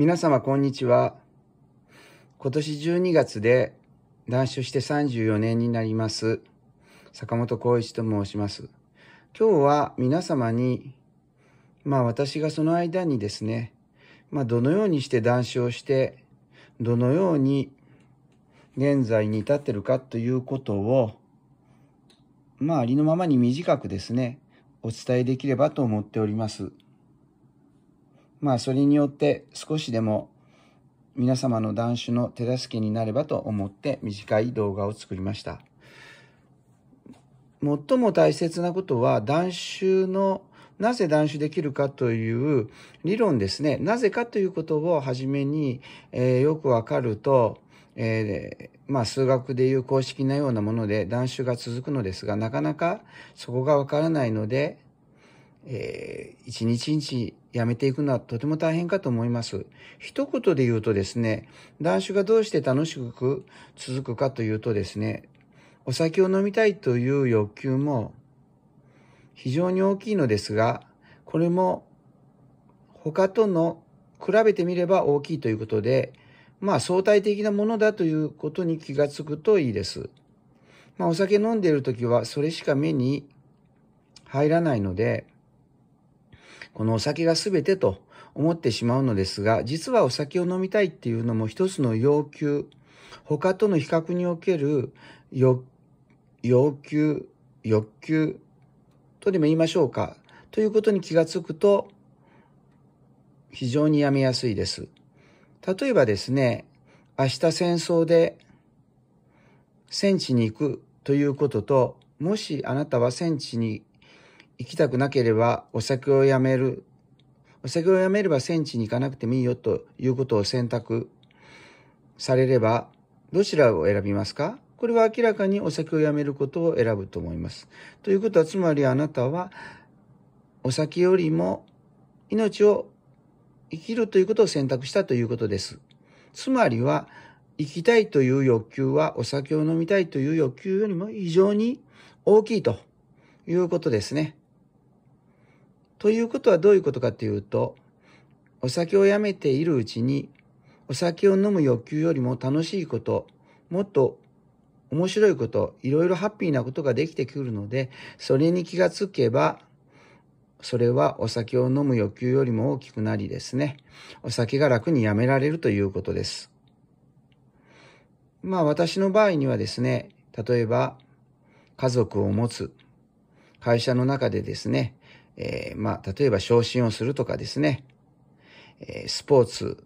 皆様こんにちは。今年12月で断酒して34年になります。坂本浩一と申します。今日は皆様に、まあ私がその間にですね、まあどのようにして断酒をして、どのように現在に至ってるかということを、まあありのままに短くですね、お伝えできればと思っております。まあそれによって少しでも皆様の断酒の手助けになればと思って短い動画を作りました。最も大切なことは断酒のなぜ断酒できるかという理論ですね。なぜかということをはじめに、えー、よくわかると、えー、まあ数学でいう公式なようなもので断酒が続くのですが、なかなかそこがわからないので、えー、一日一日やめていくのはとても大変かと思います。一言で言うとですね、断酒がどうして楽しく続くかというとですね、お酒を飲みたいという欲求も非常に大きいのですが、これも他との比べてみれば大きいということで、まあ相対的なものだということに気がつくといいです。まあお酒飲んでいるときはそれしか目に入らないので、このお酒が全てと思ってしまうのですが、実はお酒を飲みたいっていうのも一つの要求、他との比較における要求、欲求とでも言いましょうか、ということに気がつくと、非常にやめやすいです。例えばですね、明日戦争で戦地に行くということと、もしあなたは戦地に行きたくなければお酒をやめる。お酒をやめれば戦地に行かなくてもいいよということを選択されれば、どちらを選びますかこれは明らかにお酒をやめることを選ぶと思います。ということは、つまりあなたは、お酒よりも命を生きるということを選択したということです。つまりは、生きたいという欲求はお酒を飲みたいという欲求よりも非常に大きいということですね。ということはどういうことかというと、お酒をやめているうちに、お酒を飲む欲求よりも楽しいこと、もっと面白いこと、いろいろハッピーなことができてくるので、それに気がつけば、それはお酒を飲む欲求よりも大きくなりですね、お酒が楽にやめられるということです。まあ私の場合にはですね、例えば家族を持つ、会社の中でですね、えー、まあ、例えば昇進をするとかですね、えー、スポーツ、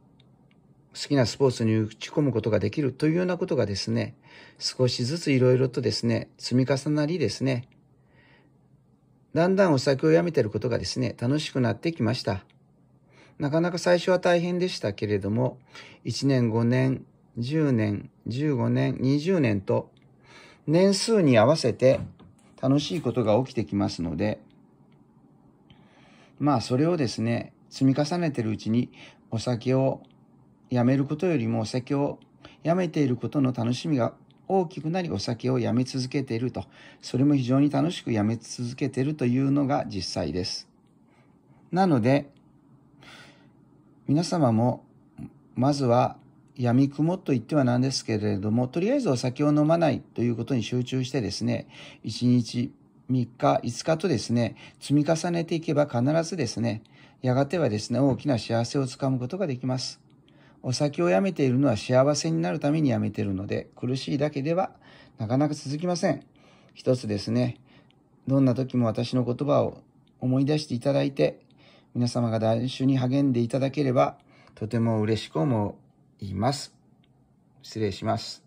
好きなスポーツに打ち込むことができるというようなことがですね、少しずついろいろとですね、積み重なりですね、だんだんお酒をやめてることがですね、楽しくなってきました。なかなか最初は大変でしたけれども、1年、5年、10年、15年、20年と、年数に合わせて楽しいことが起きてきますので、まあそれをですね、積み重ねてるうちにお酒をやめることよりもお酒をやめていることの楽しみが大きくなりお酒をやめ続けていると、それも非常に楽しくやめ続けているというのが実際です。なので、皆様も、まずは闇雲と言ってはなんですけれども、とりあえずお酒を飲まないということに集中してですね、一日3日、5日とですね、積み重ねていけば必ずですね、やがてはですね、大きな幸せをつかむことができます。お酒をやめているのは幸せになるためにやめているので、苦しいだけではなかなか続きません。一つですね、どんな時も私の言葉を思い出していただいて、皆様が断酒に励んでいただければ、とても嬉しく思います。失礼します。